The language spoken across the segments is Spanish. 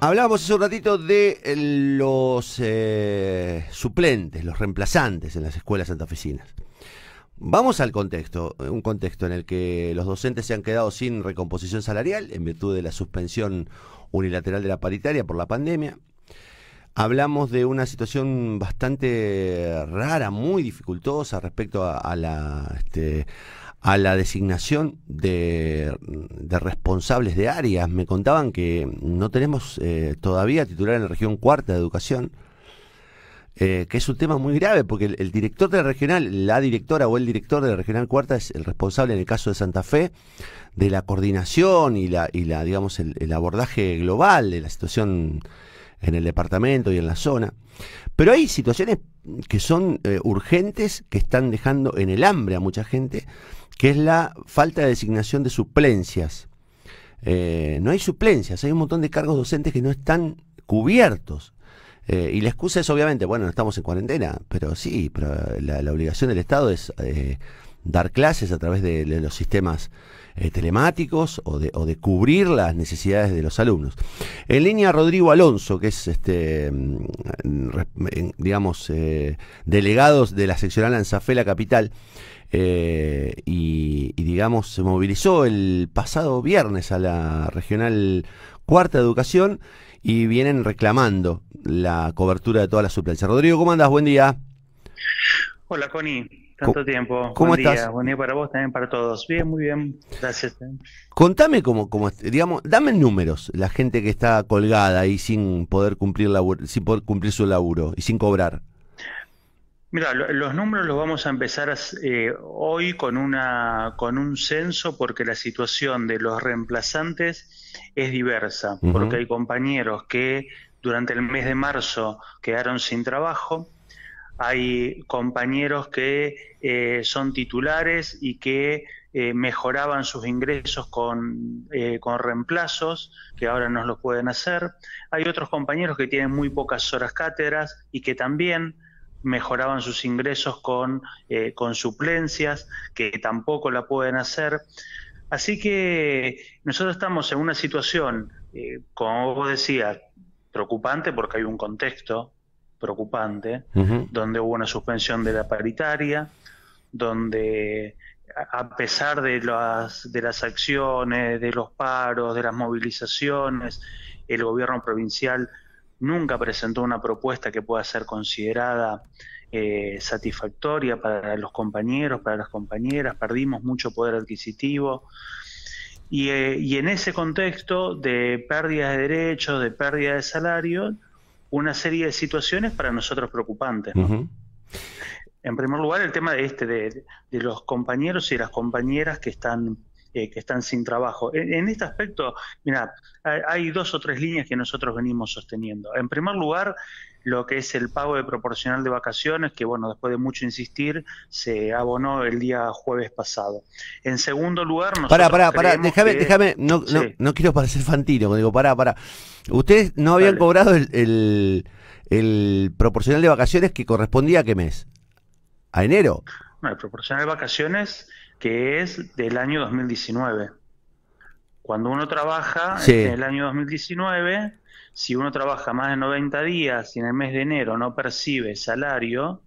Hablábamos hace un ratito de eh, los eh, suplentes, los reemplazantes en las escuelas santafesinas. Vamos al contexto, eh, un contexto en el que los docentes se han quedado sin recomposición salarial en virtud de la suspensión unilateral de la paritaria por la pandemia. Hablamos de una situación bastante rara, muy dificultosa respecto a, la este, a la designación de, responsables de áreas. Me contaban que no tenemos eh, todavía titular en la región cuarta de educación, eh, que es un tema muy grave, porque el, director de la regional, la directora o el director de la regional cuarta es el responsable, en el caso de Santa Fe, de la coordinación y la, y la digamos, el, abordaje global de la situación en el departamento y en la zona. Pero hay situaciones que son eh, urgentes, que están dejando en el hambre a mucha gente que es la falta de designación de suplencias. Eh, no hay suplencias, hay un montón de cargos docentes que no están cubiertos. Eh, y la excusa es obviamente, bueno, no estamos en cuarentena, pero sí, la, obligación del Estado es eh, dar clases a través de, los sistemas telemáticos o de, o de, cubrir las necesidades de los alumnos. En línea Rodrigo Alonso, que es este mm, digamos delegados de la seccional Anzafé, la capital, eh, y, digamos se movilizó el pasado viernes a la regional cuarta educación y vienen reclamando la cobertura de todas la suplencia Rodrigo, ¿cómo andas? Buen día. Hola, Connie. Tanto tiempo. ¿Cómo Buen estás? Día. Buen día para vos, también para todos. Bien, muy bien. Gracias. Eh. Contame cómo, cómo digamos, dame números, la gente que está colgada y sin poder cumplir, la sin poder cumplir su laburo y sin cobrar. Mira, los números los vamos a empezar eh, hoy con, una, con un censo porque la situación de los reemplazantes es diversa, porque hay compañeros que durante el mes de marzo quedaron sin trabajo, hay compañeros que eh, son titulares y que eh, mejoraban sus ingresos con, con, reemplazos, que ahora no los pueden hacer. Hay otros compañeros que tienen muy pocas horas cátedras y que también mejoraban sus ingresos con, eh, con suplencias, que tampoco la pueden hacer. Así que nosotros estamos en una situación, eh, como vos decías, preocupante porque hay un contexto preocupante, donde hubo una suspensión de la paritaria, donde a pesar de las, de las acciones, de los paros, de las movilizaciones, el gobierno provincial nunca presentó una propuesta que pueda ser considerada eh, satisfactoria para los compañeros, para las compañeras, perdimos mucho poder adquisitivo. Y, eh, en ese contexto de pérdida de derechos, de pérdida de salario, una serie de situaciones para nosotros preocupantes. En primer lugar, el tema de este de, de los compañeros y las compañeras que están que están sin trabajo. En, este aspecto, mira, hay, dos o tres líneas que nosotros venimos sosteniendo. En primer lugar, lo que es el pago de proporcional de vacaciones, que bueno, después de mucho insistir, se abonó el día jueves pasado. En segundo lugar, nosotros Pará, pará, pará, déjame, déjame, no, no, quiero parecer fantino, digo, pará, pará. Ustedes no habían cobrado el, el proporcional de vacaciones que correspondía a qué mes? ¿A enero? No, el proporcional de vacaciones que es del año 2019. Cuando uno trabaja en este, el año 2019, si uno trabaja más de 90 días y en el mes de enero no percibe salario,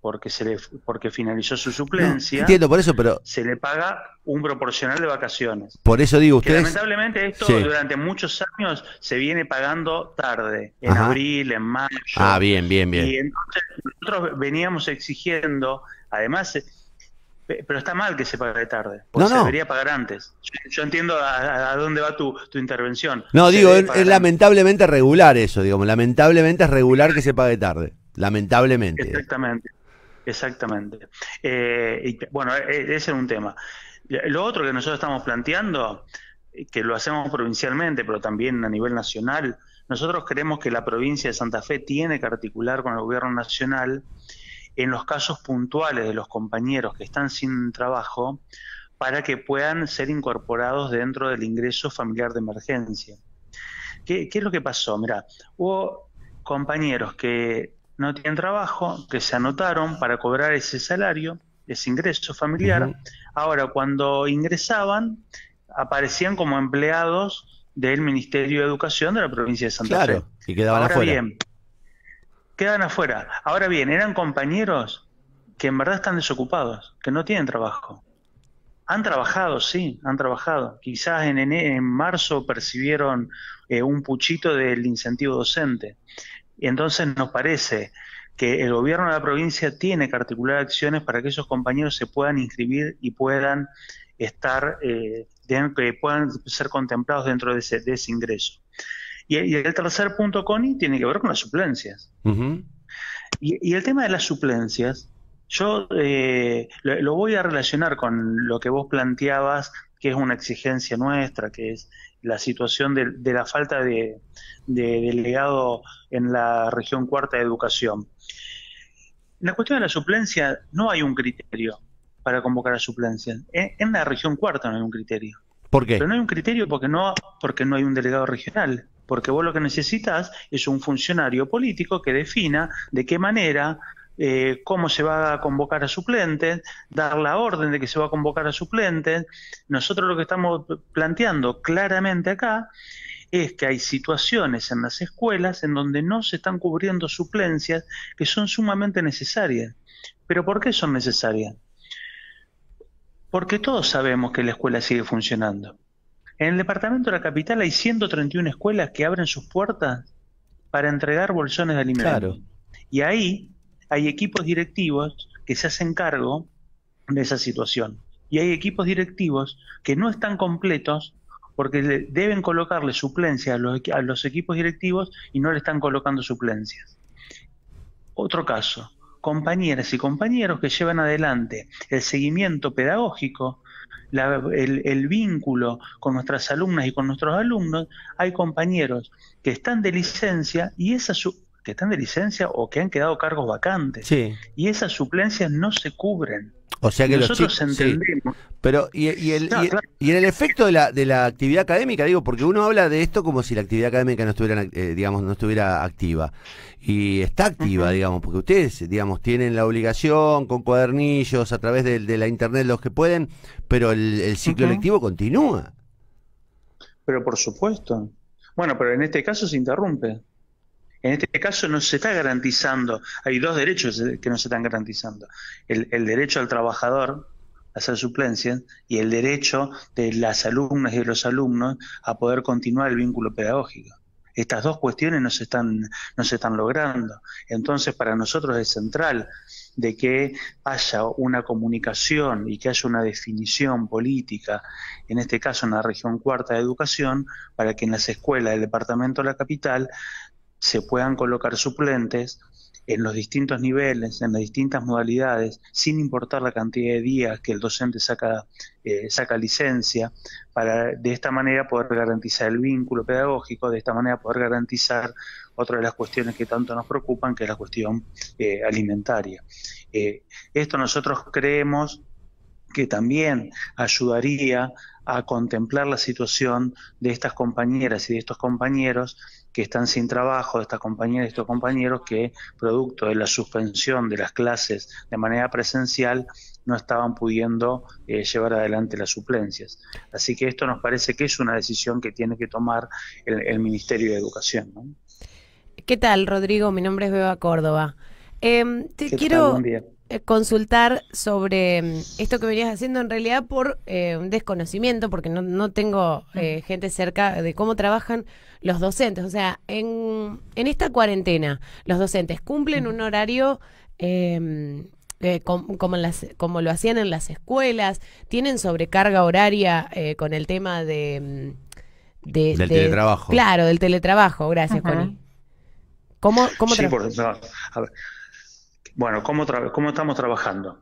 porque se le porque finalizó su suplencia. entiendo por eso, pero se le paga un proporcional de vacaciones. Por eso digo ustedes. lamentablemente esto durante muchos años se viene pagando tarde, en abril, en mayo. Ah, bien, bien, bien. Y entonces nosotros veníamos exigiendo, además pero está mal que se pague tarde. No, se debería pagar antes. Yo, entiendo a, dónde va tu, intervención. No, digo, es, lamentablemente regular eso, digamos. Lamentablemente es regular que se pague tarde. Lamentablemente. Exactamente. Exactamente. Eh, bueno, e, e, ese es un tema. Lo otro que nosotros estamos planteando, que lo hacemos provincialmente, pero también a nivel nacional, nosotros creemos que la provincia de Santa Fe tiene que articular con el gobierno nacional en los casos puntuales de los compañeros que están sin trabajo para que puedan ser incorporados dentro del ingreso familiar de emergencia. ¿Qué, es lo que pasó? Mira, hubo compañeros que no tienen trabajo, que se anotaron para cobrar ese salario, ese ingreso familiar. Ahora, cuando ingresaban, aparecían como empleados del Ministerio de Educación de la provincia de Santa claro, Y quedaban afuera. bien, quedan afuera. Ahora bien, eran compañeros que en verdad están desocupados, que no tienen trabajo. Han trabajado, sí, han trabajado. Quizás en, en, marzo percibieron eh, un puchito del incentivo docente. Entonces nos parece que el gobierno de la provincia tiene que articular acciones para que esos compañeros se puedan inscribir y puedan estar, eh, que puedan ser contemplados dentro de ese, de ese ingreso. Y, el tercer punto, Connie, tiene que ver con las suplencias. y, el tema de las suplencias, yo eh, lo, voy a relacionar con lo que vos planteabas, que es una exigencia nuestra, que es la situación de, la falta de, delegado en la región cuarta de educación. En la cuestión de la suplencia no hay un criterio para convocar a suplencia En, la región cuarta no hay un criterio. ¿Por qué? Pero no hay un criterio porque no, porque no hay un delegado regional porque vos lo que necesitas es un funcionario político que defina de qué manera eh, cómo se va a convocar a suplentes, dar la orden de que se va a convocar a suplentes. Nosotros lo que estamos planteando claramente acá es que hay situaciones en las escuelas en donde no se están cubriendo suplencias que son sumamente necesarias. ¿Pero por qué son necesarias? Porque todos sabemos que la escuela sigue funcionando. En el departamento de la capital hay 131 escuelas que abren sus puertas para entregar bolsones de alimentos. Claro. Y ahí hay equipos directivos que se hacen cargo de esa situación. Y hay equipos directivos que no están completos porque deben colocarle suplencias a los, a los equipos directivos y no le están colocando suplencias. Otro caso, compañeras y compañeros que llevan adelante el seguimiento pedagógico el, vínculo con nuestras alumnas y con nuestros alumnos, hay compañeros que están de licencia y esas que están de licencia o que han quedado cargos vacantes y esas suplencias no se cubren. O sea que los chicos, entendemos. Pero, y, en el efecto de la, de la actividad académica, digo, porque uno habla de esto como si la actividad académica no estuviera, eh, digamos, no estuviera activa. Y está activa, digamos, porque ustedes, digamos, tienen la obligación con cuadernillos, a través de, la internet, los que pueden, pero el, ciclo lectivo continúa. Pero por supuesto. Bueno, pero en este caso se interrumpe. En este caso no se está garantizando, hay dos derechos que no se están garantizando, el, derecho al trabajador a hacer suplencia y el derecho de las alumnas y de los alumnos a poder continuar el vínculo pedagógico. Estas dos cuestiones no se están, no se están logrando. Entonces, para nosotros es central de que haya una comunicación y que haya una definición política, en este caso en la región cuarta de educación, para que en las escuelas del departamento de la capital se puedan colocar suplentes en los distintos niveles, en las distintas modalidades, sin importar la cantidad de días que el docente saca, eh, saca licencia, para de esta manera poder garantizar el vínculo pedagógico, de esta manera poder garantizar otra de las cuestiones que tanto nos preocupan, que es la cuestión eh, alimentaria. Eh, esto nosotros creemos que también ayudaría a contemplar la situación de estas compañeras y de estos compañeros que están sin trabajo, de estas compañeras y estos compañeros que, producto de la suspensión de las clases de manera presencial, no estaban pudiendo eh, llevar adelante las suplencias. Así que esto nos parece que es una decisión que tiene que tomar el, Ministerio de Educación. ¿Qué tal, Rodrigo? Mi nombre es Beba Córdoba. Em, te quiero. Eh, consultar sobre mm, esto que venías haciendo en realidad por eh, un desconocimiento, porque no, no tengo eh, gente cerca de cómo trabajan los docentes. O sea, en, en esta cuarentena, los docentes cumplen un horario... Em, como, las, como lo hacían en las escuelas, tienen sobrecarga horaria con el tema de, mm, del teletrabajo. Claro, del teletrabajo, gracias, Ajá. Connie. ¿Cómo, trabajan? sí, por, a bueno, ¿cómo, cómo estamos trabajando?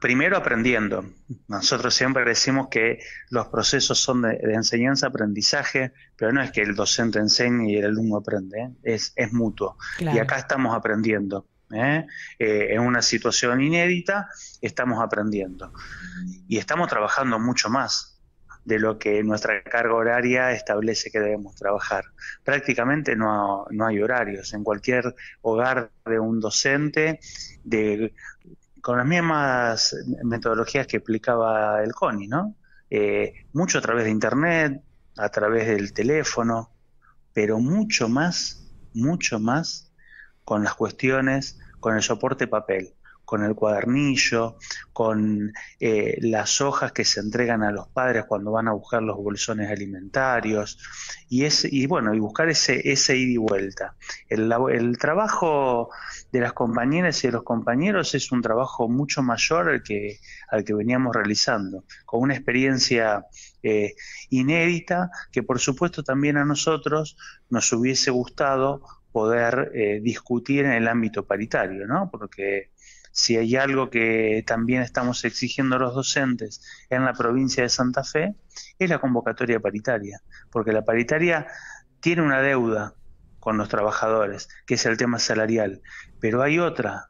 primero aprendiendo. Nosotros siempre decimos que los procesos son de, enseñanza-aprendizaje, pero no es que el docente enseñe y el alumno aprende, ¿eh? es, mutuo. Y acá estamos aprendiendo. ¿eh? Eh, en una situación inédita estamos aprendiendo. Y estamos trabajando mucho más de lo que nuestra carga horaria establece que debemos trabajar. Prácticamente no, hay horarios. En cualquier hogar de un docente, de, con las mismas metodologías que explicaba el CONI, ¿no? Eh, mucho a través de Internet, a través del teléfono, pero mucho más, mucho más con las cuestiones, con el soporte papel con el cuadernillo, con eh, las hojas que se entregan a los padres cuando van a buscar los bolsones alimentarios, y, es, bueno, y buscar ese, ese ida y vuelta. El, trabajo de las compañeras y de los compañeros es un trabajo mucho mayor al que, al que veníamos realizando, con una experiencia eh, inédita que por supuesto también a nosotros nos hubiese gustado poder eh, discutir en el ámbito paritario, ¿no? Porque si hay algo que también estamos exigiendo a los docentes en la provincia de Santa Fe, es la convocatoria paritaria, porque la paritaria tiene una deuda con los trabajadores, que es el tema salarial, pero hay otra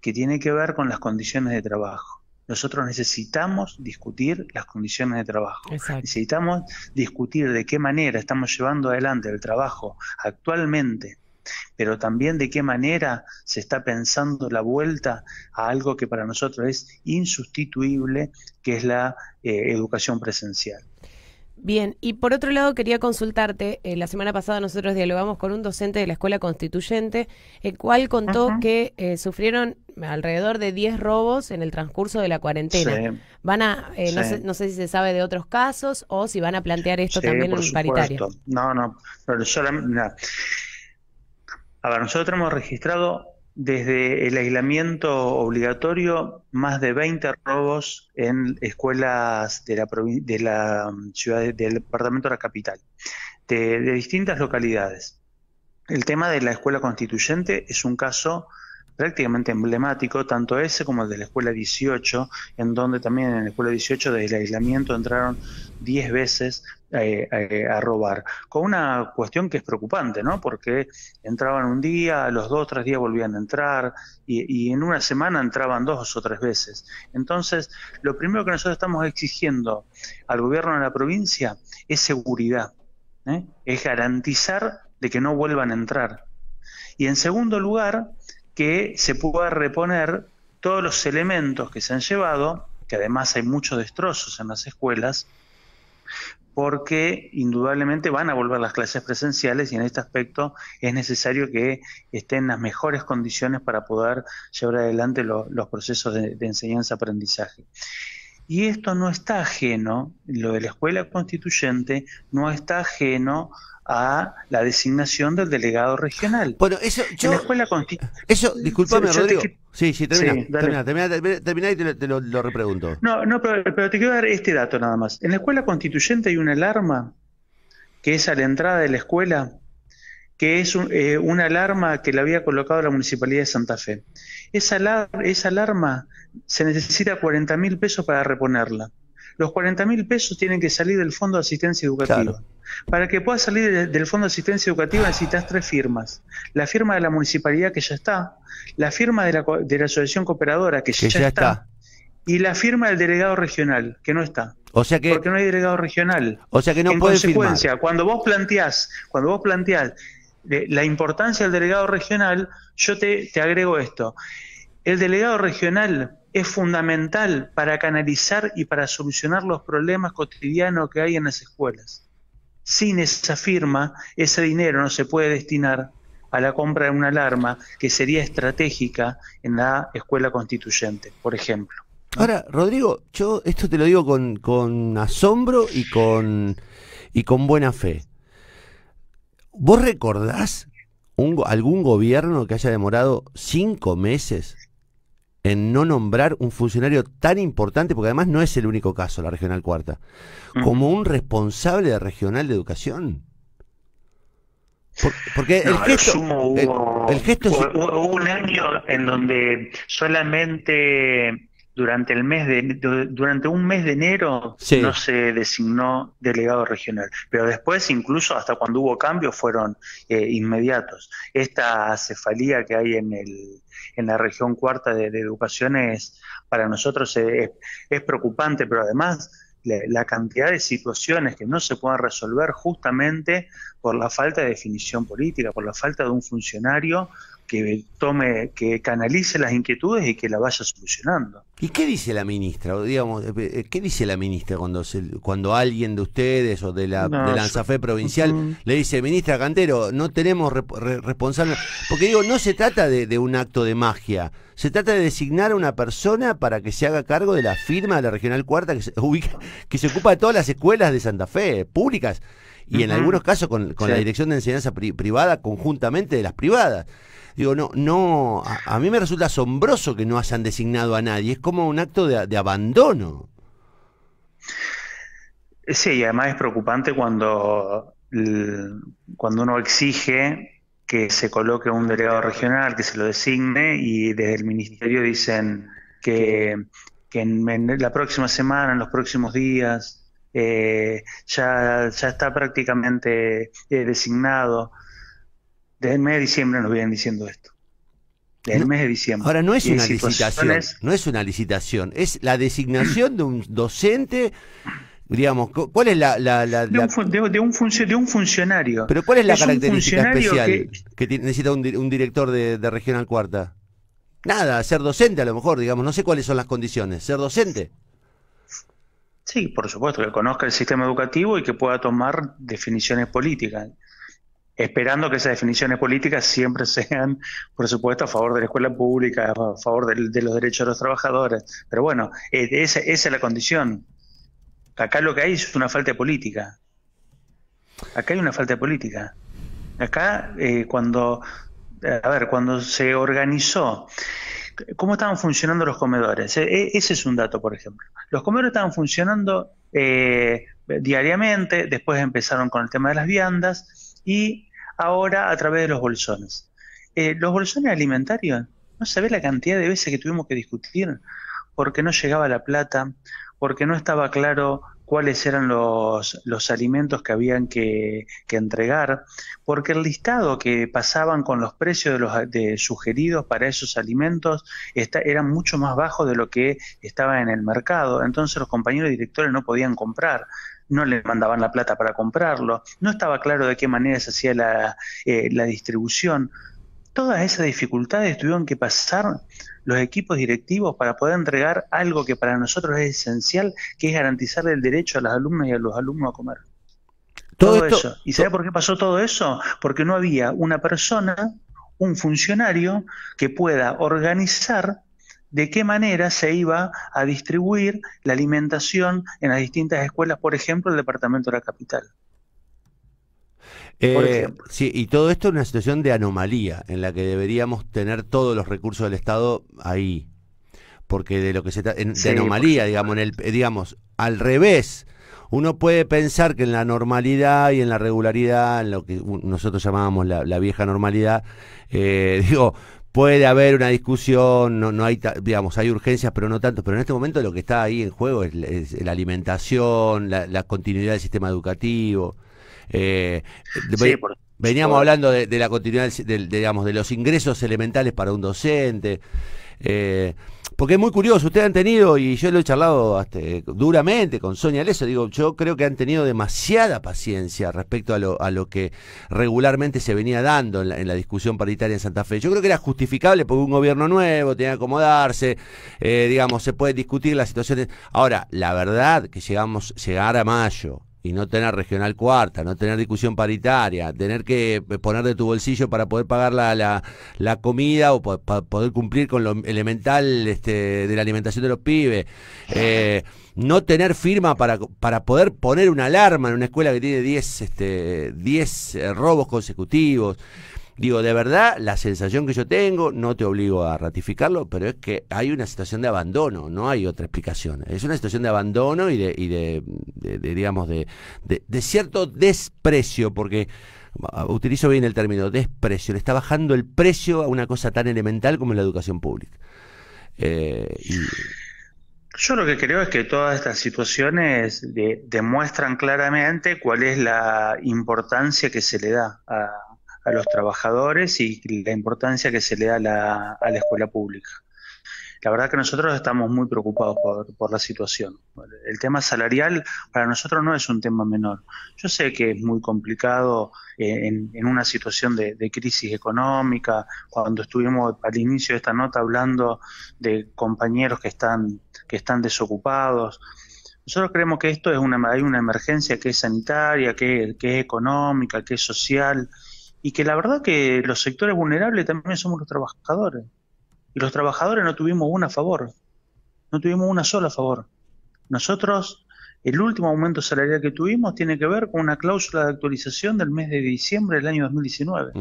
que tiene que ver con las condiciones de trabajo. Nosotros necesitamos discutir las condiciones de trabajo. Necesitamos discutir de qué manera estamos llevando adelante el trabajo actualmente pero también de qué manera se está pensando la vuelta a algo que para nosotros es insustituible, que es la eh, educación presencial. Bien, y por otro lado quería consultarte, eh, la semana pasada nosotros dialogamos con un docente de la Escuela Constituyente, el cual contó que eh, sufrieron alrededor de 10 robos en el transcurso de la cuarentena. Van a, no, sé, si se sabe de otros casos o si van a plantear esto también en paritario No, no, pero solamente... A nosotros hemos registrado desde el aislamiento obligatorio más de 20 robos en escuelas de la, mm, ciudad, del departamento de la capital, de, distintas localidades. El tema de la escuela constituyente es un caso prácticamente emblemático, tanto ese como el de la escuela 18, en donde también en la escuela 18 desde el aislamiento entraron 10 veces eh, eh, a robar, con una cuestión que es preocupante, ¿no? Porque entraban un día, los dos, tres días volvían a entrar y, en una semana entraban dos o tres veces. Entonces, lo primero que nosotros estamos exigiendo al gobierno de la provincia es seguridad, ¿eh? es garantizar de que no vuelvan a entrar. Y en segundo lugar, que se pueda reponer todos los elementos que se han llevado, que además hay muchos destrozos en las escuelas, porque indudablemente van a volver las clases presenciales y en este aspecto es necesario que estén en las mejores condiciones para poder llevar adelante los procesos de enseñanza-aprendizaje. Y esto no está ajeno, lo de la escuela constituyente no está ajeno a la designación del delegado regional. Bueno, eso yo... escuela constituyente... Eso, disculpame, Rodrigo. Sí, sí, termina, termina, y te, lo, repregunto. No, no pero, te quiero dar este dato nada más. En la escuela constituyente hay una alarma que es a la entrada de la escuela, que es eh, una alarma que la había colocado la Municipalidad de Santa Fe. Esa, esa alarma se necesita 40 mil pesos para reponerla. Los 40 mil pesos tienen que salir del Fondo de Asistencia Educativa. Para que pueda salir del Fondo de Asistencia Educativa necesitas tres firmas. La firma de la municipalidad que ya está, la firma de la, asociación cooperadora que, ya, está, y la firma del delegado regional que no está. O sea que, porque no hay delegado regional. O sea que no en consecuencia, cuando vos planteás, cuando vos planteás eh, la importancia del delegado regional, yo te, te agrego esto. El delegado regional es fundamental para canalizar y para solucionar los problemas cotidianos que hay en las escuelas. Sin esa firma, ese dinero no se puede destinar a la compra de una alarma que sería estratégica en la escuela constituyente, por ejemplo. Ahora, Rodrigo, yo esto te lo digo con, asombro y con, y con buena fe. ¿Vos recordás algún gobierno que haya demorado cinco meses en no nombrar un funcionario tan importante, porque además no es el único caso, la regional cuarta, como un responsable de regional de educación. porque el gesto, hubo, hubo un año en donde solamente durante el mes de durante un mes de enero no se designó delegado regional pero después incluso hasta cuando hubo cambios fueron eh, inmediatos esta cefalía que hay en el en la región cuarta de, educación es para nosotros es, preocupante pero además la, la, cantidad de situaciones que no se puedan resolver justamente por la falta de definición política por la falta de un funcionario que tome que canalice las inquietudes y que la vaya solucionando ¿Y qué dice la ministra? digamos, eh, eh, ¿qué dice la ministra cuando cuando alguien de ustedes o de la, de ANSAFE provincial le dice, ministra Cantero, no tenemos responsable? Porque digo, no se trata de, un acto de magia, se trata de designar a una persona para que se haga cargo de la firma de la Regional Cuarta que se, ubica, que se ocupa de todas las escuelas de Santa Fe, públicas, y en algunos casos con, la Dirección de Enseñanza Privada, conjuntamente de las privadas. Digo, no, no, a, mí me resulta asombroso que no hayan designado a nadie, es como un acto de, de abandono. Sí, y además es preocupante cuando, cuando uno exige que se coloque un delegado regional, que se lo designe, y desde el ministerio dicen que, que en, la próxima semana, en los próximos días, eh, ya, está prácticamente eh, designado. Desde el mes de diciembre nos vienen diciendo esto. Desde el mes de diciembre. Ahora no es una licitación, no es una licitación, es la designación de un docente digamos, ¿cuál es la... de, un, funcionario. Pero ¿cuál es la característica especial que, necesita un, director de, de Regional Cuarta? Nada, ser docente a lo mejor, digamos, no sé cuáles son las condiciones, ser docente. Sí, por supuesto, que conozca el sistema educativo y que pueda tomar definiciones políticas esperando que esas definiciones políticas siempre sean, por supuesto, a favor de la escuela pública, a favor de, los derechos de los trabajadores. Pero bueno, e, esa, es la condición. Acá lo que hay es una falta de política. Acá hay una falta de política. Acá, eh, cuando, a ver, cuando se organizó, ¿cómo estaban funcionando los comedores? E, e, ese es un dato, por ejemplo. Los comedores estaban funcionando eh, diariamente, después empezaron con el tema de las viandas y ahora a través de los bolsones. Eh, los bolsones alimentarios, no se ve la cantidad de veces que tuvimos que discutir porque no llegaba la plata, porque no estaba claro cuáles eran los, los alimentos que habían que, que, entregar, porque el listado que pasaban con los precios de los de sugeridos para esos alimentos está, era mucho más bajo de lo que estaba en el mercado, entonces los compañeros directores no podían comprar no le mandaban la plata para comprarlo, no estaba claro de qué manera se hacía la, eh, la distribución. Todas esas dificultades tuvieron que pasar los equipos directivos para poder entregar algo que para nosotros es esencial, que es garantizar el derecho a las alumnas y a los alumnos a comer. Todo, eso. ¿Y sabe por qué pasó todo eso? Porque no había una persona, un funcionario, que pueda organizar de qué manera se iba a distribuir la alimentación en las distintas escuelas, por ejemplo, el departamento de la capital. Eh, sí, y todo esto es una situación de anomalía en la que deberíamos tener todos los recursos del Estado ahí, porque de lo que se en, de anomalía, digamos, en el, eh, digamos, al revés. Uno puede pensar que en la normalidad y en la regularidad, en lo que nosotros llamábamos la, vieja normalidad, eh, digo, puede haber una discusión, no, no hay, digamos, hay urgencias, pero no tanto. Pero en este momento lo que está ahí en juego es, la alimentación, la, continuidad del sistema educativo. Eh, veníamos hablando de, la continuidad, digamos, de los ingresos elementales para un docente. Eh, porque es muy curioso, ustedes han tenido, y yo lo he charlado eh, duramente con Sonia Leso, digo, yo creo que han tenido demasiada paciencia respecto a lo, que regularmente se venía dando en la, discusión paritaria en Santa Fe. Yo creo que era justificable porque un gobierno nuevo tenía que acomodarse, eh, digamos, se puede discutir las situaciones. Ahora, la verdad que llegamos, llegar a mayo, y no tener regional cuarta, no tener discusión paritaria, tener que eh, poner de tu bolsillo para poder pagar la, la, comida o para poder cumplir con lo elemental este, de la alimentación de los pibes, eh, no tener firma para, para poder poner una alarma en una escuela que tiene 10 este, diez eh, robos consecutivos. Digo, de verdad, la sensación que yo tengo, no te obligo a ratificarlo, pero es que hay una situación de abandono, no hay otra explicación. Es una situación de abandono y de, digamos, de, cierto desprecio, porque ah, utilizo bien el término desprecio, le está bajando el precio a una cosa tan elemental como la educación pública. Eh, yo lo que creo es que todas estas situaciones demuestran claramente cuál es la importancia que se le da a, a los trabajadores y la importancia que se le da la, a la escuela pública. La verdad que nosotros estamos muy preocupados por, la situación. El tema salarial para nosotros no es un tema menor. Yo sé que es muy complicado eh, en, una situación de, crisis económica, cuando estuvimos al inicio de esta nota hablando de compañeros que están, que están desocupados. Nosotros creemos que esto es una, hay una emergencia que es sanitaria, que, que es económica, que es social, y que la verdad que los sectores vulnerables también somos los trabajadores. Y los trabajadores no tuvimos una a favor, no tuvimos una sola a favor. Nosotros, el último aumento salarial que tuvimos tiene que ver con una cláusula de actualización del mes de diciembre del año 2019.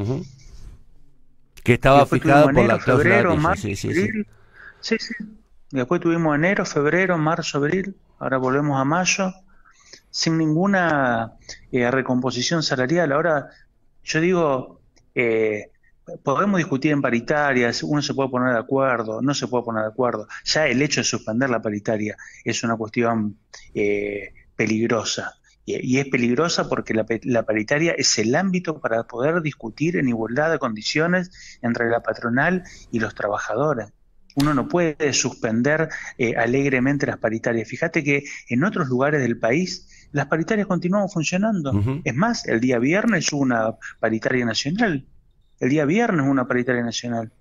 Que estaba fijada por la febrero, marzo, sí, abril. Sí, sí. después tuvimos enero, febrero, marzo, abril, ahora volvemos a mayo, sin ninguna eh, recomposición salarial. Ahora yo digo, eh, podemos discutir en paritarias, uno se puede poner de acuerdo, no se puede poner de acuerdo. Ya el hecho de suspender la paritaria es una cuestión eh, peligrosa. Y, es peligrosa porque la, paritaria es el ámbito para poder discutir en igualdad de condiciones entre la patronal y los trabajadores. Uno no puede suspender eh, alegremente las paritarias. Fíjate que en otros lugares del país las paritarias continuaban funcionando. Es más, el día viernes hubo una paritaria nacional. El día viernes una paritaria nacional.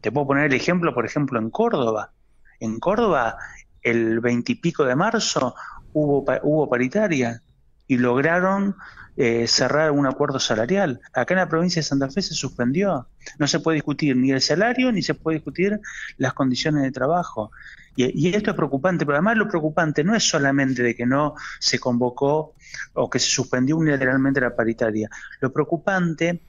Te puedo poner el ejemplo, por ejemplo, en Córdoba. En Córdoba, el veintipico de marzo hubo, hubo paritaria y lograron eh, cerrar un acuerdo salarial. Acá en la provincia de Santa Fe se suspendió. No se puede discutir ni el salario ni se puede discutir las condiciones de trabajo. Y, esto es preocupante, pero además lo preocupante no es solamente de que no se convocó o que se suspendió unilateralmente la paritaria. Lo preocupante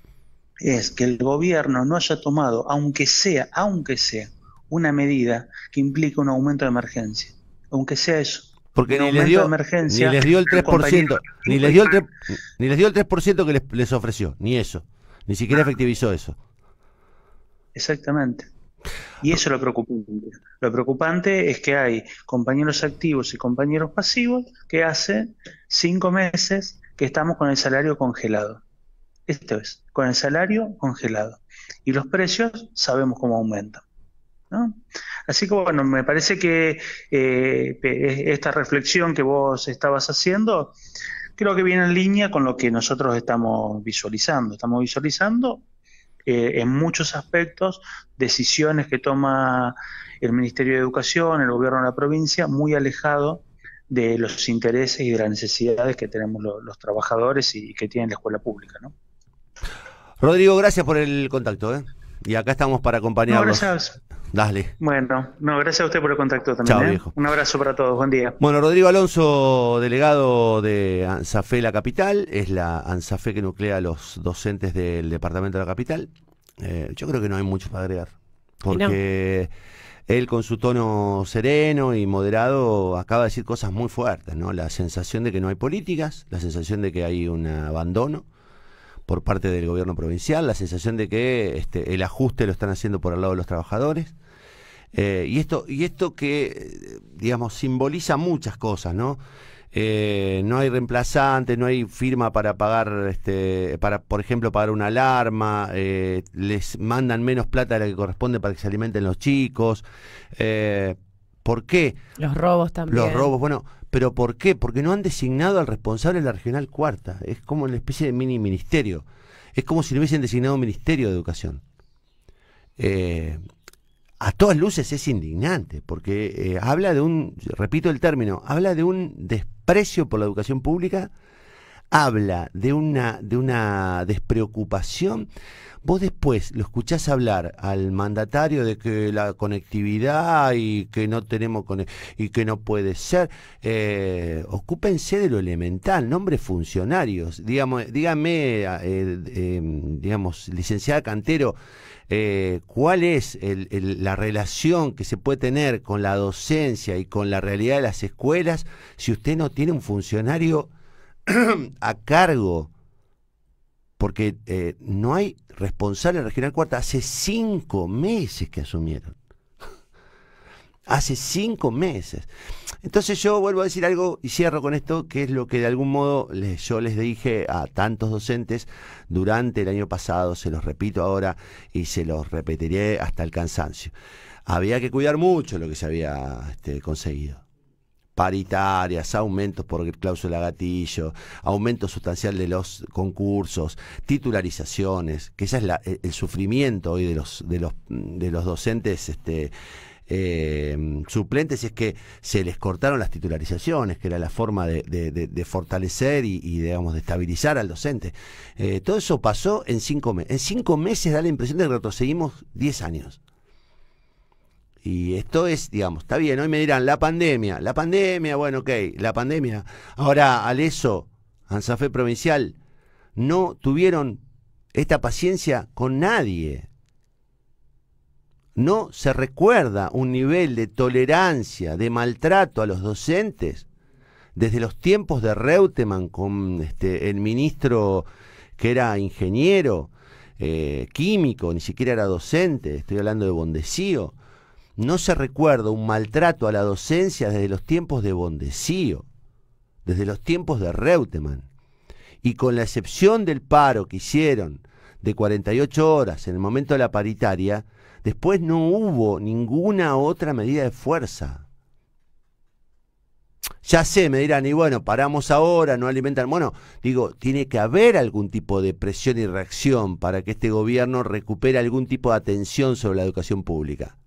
es que el gobierno no haya tomado, aunque sea, aunque sea, una medida que implique un aumento de emergencia. Aunque sea eso. Porque ni les, dio, ni les, dio, el 3%, ni les dio el ni les dio el que les, les ofreció, ni eso. Ni siquiera ah. efectivizó eso. Exactamente. Y eso es lo preocupante. Lo preocupante es que hay compañeros activos y compañeros pasivos que hace cinco meses que estamos con el salario congelado. Esto es, con el salario congelado. Y los precios sabemos cómo aumentan. ¿no? Así que bueno, me parece que eh, esta reflexión que vos estabas haciendo creo que viene en línea con lo que nosotros estamos visualizando. Estamos visualizando eh, en muchos aspectos decisiones que toma el Ministerio de Educación, el gobierno de la provincia, muy alejado de los intereses y de las necesidades que tenemos los, trabajadores y, que tiene la escuela pública. ¿no? Rodrigo, gracias por el contacto. ¿eh? Y acá estamos para acompañarlos. Dale. Bueno, no, gracias a usted por el contacto también. ¿eh? Un abrazo para todos, buen día. Bueno, Rodrigo Alonso, delegado de ANSAFE La Capital, es la ANSAFE que nuclea a los docentes del Departamento de la Capital. Eh, yo creo que no hay mucho para agregar, porque él con su tono sereno y moderado acaba de decir cosas muy fuertes, ¿no? La sensación de que no hay políticas, la sensación de que hay un abandono por parte del gobierno provincial, la sensación de que este, el ajuste lo están haciendo por el lado de los trabajadores. Eh, y, esto, y esto que, digamos, simboliza muchas cosas, ¿no? Eh, no hay reemplazante, no hay firma para pagar, este, para, por ejemplo, pagar una alarma, eh, les mandan menos plata de la que corresponde para que se alimenten los chicos. ¿Por qué? Los robos también. Los robos, bueno, ¿Pero por qué? Porque no han designado al responsable de la regional cuarta. Es como una especie de mini ministerio. Es como si no hubiesen designado un ministerio de educación. Eh, a todas luces es indignante, porque eh, habla de un, repito el término, habla de un desprecio por la educación pública habla de una, de una despreocupación. Vos después lo escuchás hablar al mandatario de que la conectividad y que no tenemos y que no puede ser. Eh, ocúpense de lo elemental, nombres funcionarios. dígame, eh, eh, digamos, licenciada Cantero, ¿cuál es la relación que se puede tener con la docencia y con la realidad de las escuelas si usted no tiene un funcionario? a cargo, porque eh, no hay responsable en regional cuarta, hace cinco meses que asumieron. hace cinco meses. Entonces yo vuelvo a decir algo y cierro con esto, que es lo que de algún modo yo les dije a tantos docentes durante el año pasado, se los repito ahora y se los repetiré hasta el cansancio. Había que cuidar mucho lo que se había este, conseguido paritarias, aumentos por cláusula gatillo, aumento sustancial de los concursos, titularizaciones, que esa es e, el, sufrimiento hoy de los, de los, de los docentes este, eh, suplentes, es que se les cortaron las titularizaciones, que era la forma de, fortalecer y, digamos, de estabilizar al docente. Eh, todo eso pasó en cinco meses. En cinco meses da la impresión de que retrocedimos diez años. Y esto es, digamos, está bien, hoy me dirán, la pandemia, la pandemia, bueno, ok, la pandemia. Ahora, Aleso, Ansafe Provincial, no tuvieron esta paciencia con nadie. No se recuerda un nivel de tolerancia, de maltrato a los docentes desde los tiempos de Reutemann con este, el ministro que era ingeniero, eh, químico, ni siquiera era docente, estoy hablando de Bondesío no se recuerda un maltrato a la docencia desde los tiempos de Bondesío, desde los tiempos de Reutemann. Y con la excepción del paro que hicieron de 48 horas en el momento de la paritaria, después no hubo ninguna otra medida de fuerza. Ya sé, me dirán, y bueno, paramos ahora, no alimentan. Bueno, digo, tiene que haber algún tipo de presión y reacción para que este gobierno recupere algún tipo de atención sobre la educación pública.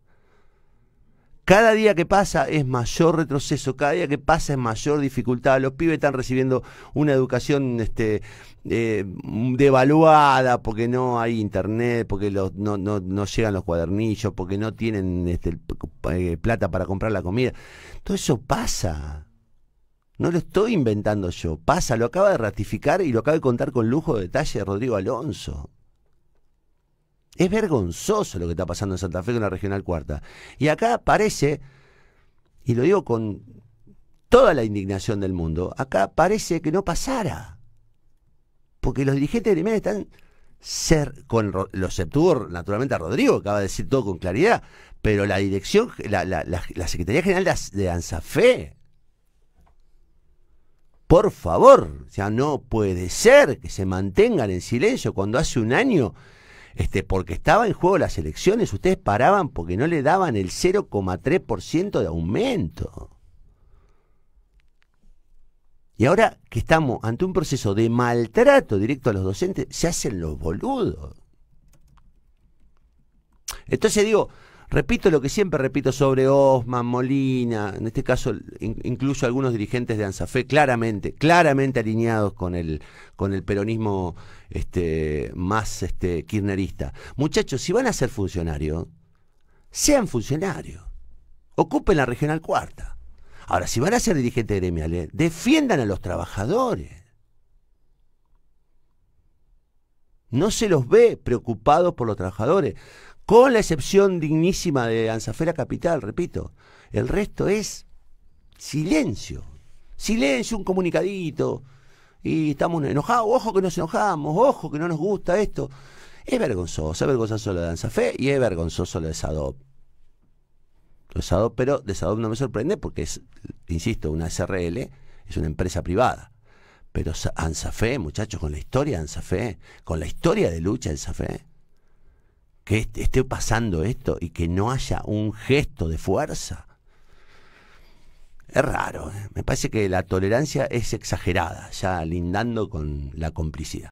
Cada día que pasa es mayor retroceso, cada día que pasa es mayor dificultad. Los pibes están recibiendo una educación este, eh, devaluada porque no hay internet, porque no, llegan los cuadernillos, porque no tienen este, eh, plata para comprar la comida. Todo eso pasa. No lo estoy inventando yo. Pasa, lo acaba de ratificar y lo acaba de contar con lujo de detalle Rodrigo Alonso. Es vergonzoso lo que está pasando en Santa Fe con la Regional Cuarta. Y acá parece, y lo digo con toda la indignación del mundo, acá parece que no pasara. Porque los dirigentes de Primera están ser con los obtuvo naturalmente a Rodrigo, acaba de decir todo con claridad, pero la dirección, la, Secretaría General de, de ANSAFE, por favor, o sea, no puede ser que se mantengan en silencio cuando hace un año este, porque estaba en juego las elecciones, ustedes paraban porque no le daban el 0,3% de aumento. Y ahora que estamos ante un proceso de maltrato directo a los docentes, se hacen los boludos. Entonces digo, Repito lo que siempre repito sobre Osman, Molina, en este caso incluso algunos dirigentes de ANSAFE, claramente, claramente alineados con el, con el peronismo este, más este, kirchnerista. Muchachos, si van a ser funcionarios, sean funcionarios. Ocupen la regional cuarta. Ahora, si van a ser dirigentes gremiales, defiendan a los trabajadores. No se los ve preocupados por los trabajadores con la excepción dignísima de Anzafera Capital, repito. El resto es silencio. Silencio, un comunicadito. Y estamos enojados, ojo que nos enojamos, ojo que no nos gusta esto. Es vergonzoso, es vergonzoso lo de Anzafe y es vergonzoso lo de Sadop. pero de Sadop no me sorprende porque es, insisto, una SRL, es una empresa privada. Pero Anzafe, muchachos, con la historia de Anzafe, con la historia de lucha de que esté pasando esto y que no haya un gesto de fuerza. Es raro, ¿eh? me parece que la tolerancia es exagerada, ya lindando con la complicidad.